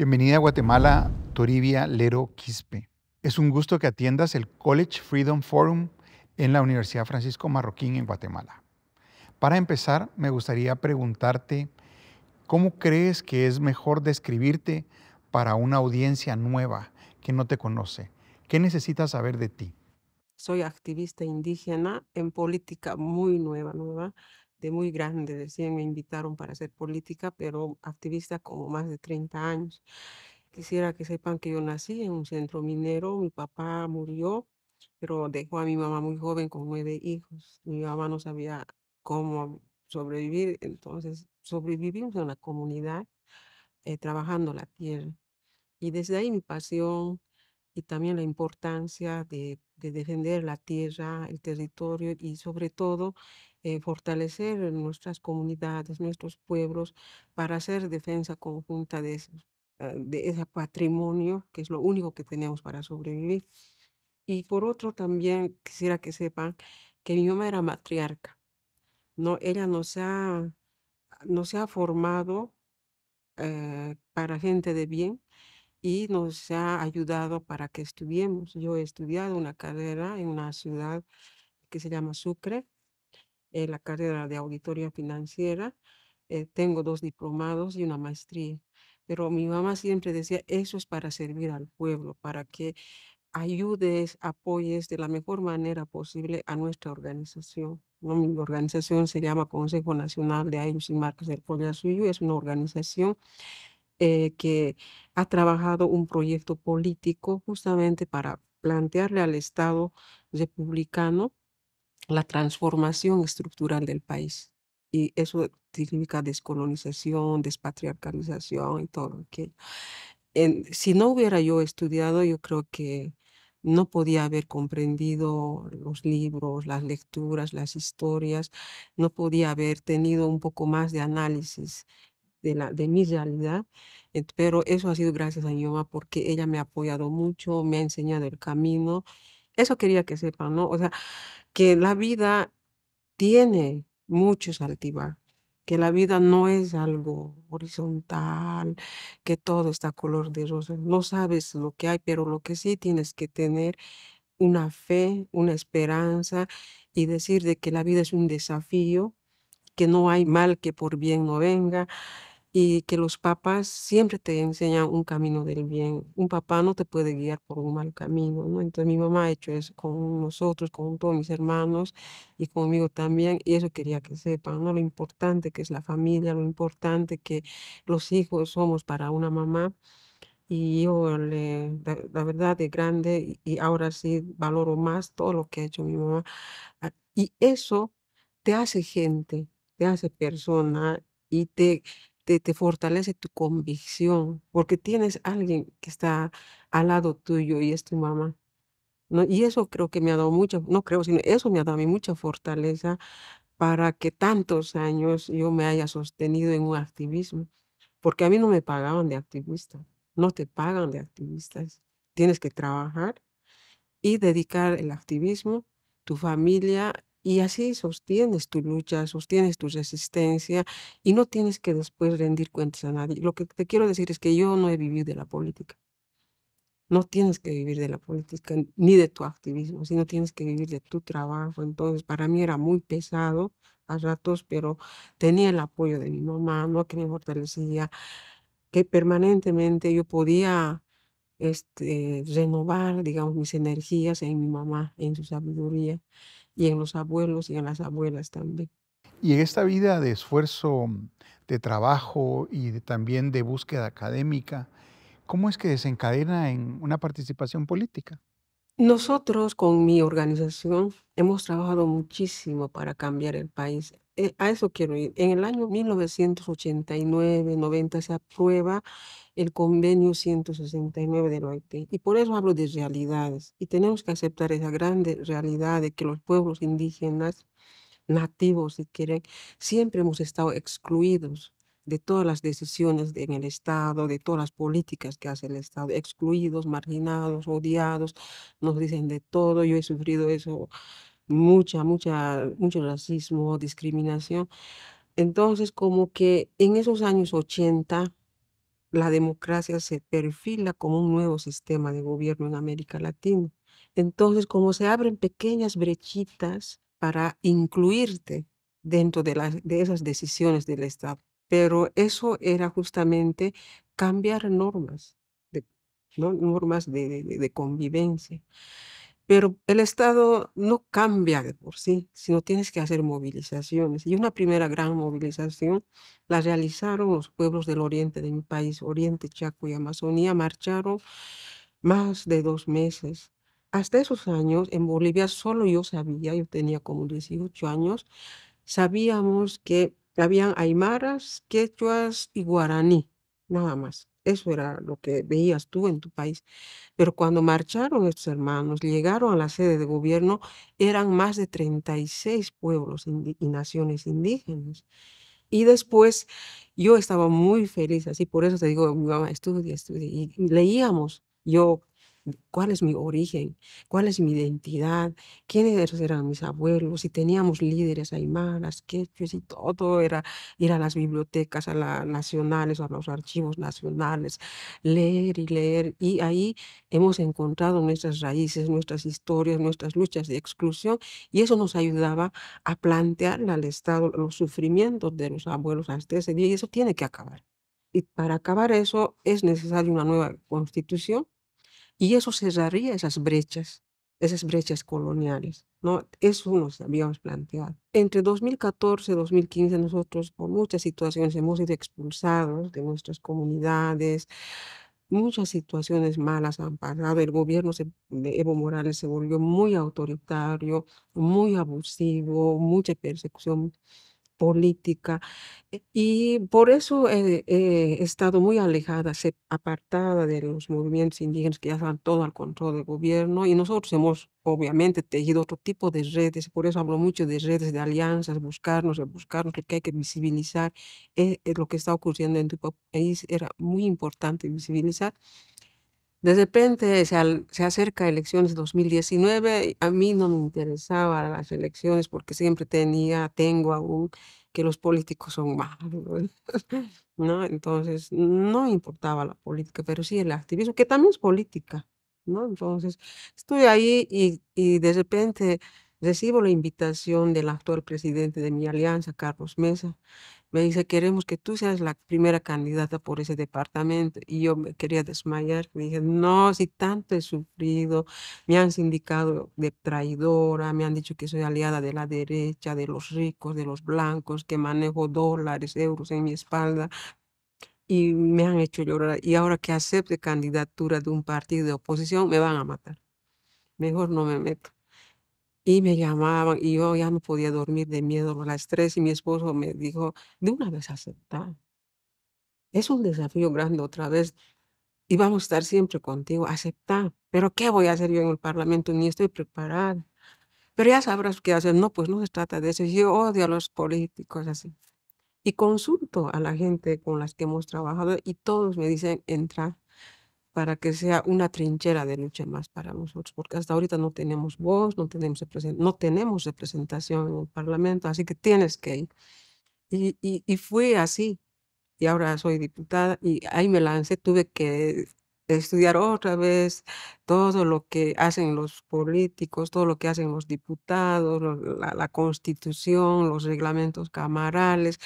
Bienvenida a Guatemala, Toribia Lero Quispe. Es un gusto que atiendas el College Freedom Forum en la Universidad Francisco Marroquín en Guatemala. Para empezar, me gustaría preguntarte, ¿cómo crees que es mejor describirte para una audiencia nueva que no te conoce? ¿Qué necesitas saber de ti? Soy activista indígena en política muy nueva, nueva de muy grande, recién me invitaron para hacer política, pero activista como más de 30 años. Quisiera que sepan que yo nací en un centro minero, mi papá murió, pero dejó a mi mamá muy joven con nueve hijos. Mi mamá no sabía cómo sobrevivir, entonces sobrevivimos en la comunidad eh, trabajando la tierra. Y desde ahí mi pasión y también la importancia de, de defender la tierra, el territorio y sobre todo eh, fortalecer nuestras comunidades, nuestros pueblos, para hacer defensa conjunta de, ese, ah, de ese patrimonio, que es lo único que tenemos para sobrevivir. Y por otro, también quisiera que sepan que mi mamá era matriarca. No, ella nos ha, se ha formado eh, para gente de bien y nos ha ayudado para que estudiemos. Yo he estudiado una carrera en una ciudad que se llama Sucre eh, la carrera de auditoría financiera. Eh, tengo dos diplomados y una maestría. Pero mi mamá siempre decía, eso es para servir al pueblo, para que ayudes, apoyes de la mejor manera posible a nuestra organización. Mi organización se llama Consejo Nacional de Años y Marcas del Suyo. es una organización eh, que ha trabajado un proyecto político justamente para plantearle al Estado republicano la transformación estructural del país. Y eso significa descolonización, despatriarcalización y todo aquello. si no hubiera yo estudiado, yo creo que no podía haber comprendido los libros, las lecturas, las historias, no podía haber tenido un poco más de análisis de, la, de mi realidad, eh, pero eso ha sido gracias a mi porque ella me ha apoyado mucho, me ha enseñado el camino eso quería que sepan, ¿no? O sea, que la vida tiene muchos altibajos que la vida no es algo horizontal, que todo está color de rosa. No sabes lo que hay, pero lo que sí tienes que tener una fe, una esperanza y decir de que la vida es un desafío, que no hay mal que por bien no venga y que los papás siempre te enseñan un camino del bien. Un papá no te puede guiar por un mal camino, ¿no? Entonces mi mamá ha hecho eso con nosotros, con todos mis hermanos y conmigo también, y eso quería que sepan, ¿no? Lo importante que es la familia, lo importante que los hijos somos para una mamá. Y yo, le, la, la, verdad, de grande, y ahora sí valoro más todo lo que ha hecho mi mamá. Ah, y eso te hace gente, te hace persona y te te, fortalece tu convicción, porque tienes a alguien que está al lado tuyo y es tu mamá. ¿no? Y eso creo que me ha dado mucha, no creo, sino eso me ha dado a mí mucha fortaleza para que tantos años yo me haya sostenido en un activismo, porque a mí no me pagaban de activista, no te pagan de activistas, tienes que trabajar y dedicar el activismo, tu familia y así sostienes tu lucha, sostienes tu resistencia y no tienes que después rendir cuentas a nadie. Lo que te quiero decir es que yo no he vivido de la política. No tienes que vivir de la política ni de tu activismo, sino tienes que vivir de tu trabajo. Entonces, para mí era muy pesado a ratos, pero tenía el apoyo de mi mamá, ¿no? que me fortalecía, que permanentemente yo podía este, renovar, digamos, mis energías en mi mamá, en su sabiduría y en los abuelos y en las abuelas también. Y en esta vida de esfuerzo, de trabajo y también de búsqueda académica, ¿cómo es que desencadena en una participación política? Nosotros con mi organización hemos trabajado muchísimo para cambiar el país. Eh, a eso quiero ir. En el año 1989-90 se aprueba el convenio 169 de la OIT. Y por eso hablo de realidades. Y tenemos que aceptar esa grande realidad de que los pueblos indígenas, nativos, si quieren, siempre hemos estado excluidos de todas las decisiones en el Estado, de todas las políticas que hace el Estado, excluidos, marginados, odiados, nos dicen de todo, yo he sufrido eso, mucha, mucha, mucho racismo, discriminación. Entonces, como que en esos años 80, la democracia se perfila como un nuevo sistema de gobierno en América Latina. Entonces, como se abren pequeñas brechitas para incluirte dentro de, de esas decisiones del Estado. Pero eso era justamente cambiar normas, normas de, de, convivencia. Pero el Estado no cambia de por sí, sino tienes que hacer movilizaciones. Y una primera gran movilización la realizaron los pueblos del oriente de mi país, Oriente, Chaco y Amazonía, marcharon más de dos meses. Hasta esos años en Bolivia solo yo sabía, yo tenía como 18 años, sabíamos que habían aymaras, quechuas y guaraní, nada más. Eso era lo que veías tú en tu país. Pero cuando marcharon estos hermanos, llegaron a la sede de gobierno, eran más de 36 pueblos y naciones indígenas. Y después yo estaba muy feliz, así por eso te digo, mi mamá, estudia, estudia. Y leíamos, yo cuál es mi origen, cuál es mi identidad, quiénes eran mis abuelos, si teníamos líderes aymaras, quechuas y todo era ir a las bibliotecas a la, nacionales, a los archivos nacionales, leer y leer. Y ahí hemos encontrado nuestras raíces, nuestras historias, nuestras luchas de exclusión y eso nos ayudaba a plantear al Estado los sufrimientos de los abuelos hasta ese día y eso tiene que acabar. Y para acabar eso es necesaria una nueva constitución y eso cerraría esas brechas, esas brechas coloniales. ¿no? Eso nos habíamos planteado. Entre 2014 y 2015 nosotros por muchas situaciones hemos sido expulsados de nuestras comunidades, muchas situaciones malas han pasado. El gobierno de Evo Morales se volvió muy autoritario, muy abusivo, mucha persecución política. Eh, y por eso he, estado muy alejada, apartada de los movimientos indígenas que ya están todo al control del gobierno. Y nosotros hemos, obviamente, tejido otro tipo de redes. Por eso hablo mucho de redes, de alianzas, buscarnos, buscarnos, lo que hay que visibilizar. Es, eh, eh, lo que está ocurriendo en tu país era muy importante visibilizar. De repente se, se acerca elecciones 2019, a mí no me interesaban las elecciones porque siempre tenía, tengo aún, que los políticos son malos, ¿no? Entonces, no importaba la política, pero sí el activismo, que también es política, ¿no? Entonces, estoy ahí y, y de repente Recibo la invitación del actual presidente de mi alianza, Carlos Mesa. Me dice, queremos que tú seas la primera candidata por ese departamento. Y yo me quería desmayar. Me dije, no, si tanto he sufrido, me han sindicado de traidora, me han dicho que soy aliada de la derecha, de los ricos, de los blancos, que manejo dólares, euros en mi espalda y me han hecho llorar. Y ahora que acepte candidatura de un partido de oposición, me van a matar. Mejor no me meto. Y me llamaban, y yo ya no podía dormir de miedo por el estrés, y mi esposo me dijo, de una vez acepta. Es un desafío grande otra vez, y vamos a estar siempre contigo, acepta. Pero ¿qué voy a hacer yo en el Parlamento? Ni estoy preparada. Pero ya sabrás qué hacer. No, pues no se trata de eso. Yo odio a los políticos así. Y consulto a la gente con las que hemos trabajado y todos me dicen, entra, para que sea una trinchera de lucha más para nosotros, porque hasta ahorita no tenemos voz, no tenemos, no tenemos representación en el Parlamento, así que tienes que ir. Y, y, y fue así. Y ahora soy diputada y ahí me lancé, tuve que estudiar otra vez todo lo que hacen los políticos, todo lo que hacen los diputados, la, la, constitución, los reglamentos camarales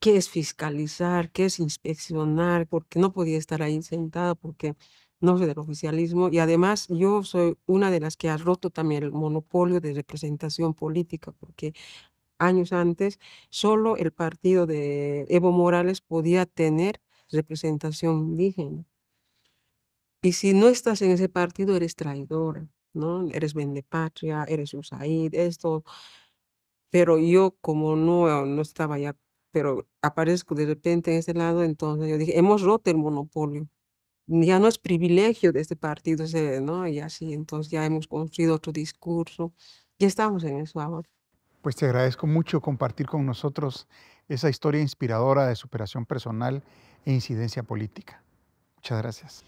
qué es fiscalizar, qué es inspeccionar, porque no podía estar ahí sentada, porque no sé del oficialismo. Y además yo soy una de las que ha roto también el monopolio de representación política, porque años antes solo el partido de Evo Morales podía tener representación indígena. Y si no estás en ese partido, eres traidora, ¿no? Eres vendepatria, eres USAID, esto. Pero yo, como no, no estaba ya pero aparezco de repente en ese lado, entonces yo dije, hemos roto el monopolio. Ya no es privilegio de este partido, ese, ¿no? Y así, entonces ya hemos construido otro discurso. y estamos en eso ahora. Pues te agradezco mucho compartir con nosotros esa historia inspiradora de superación personal e incidencia política. Muchas gracias.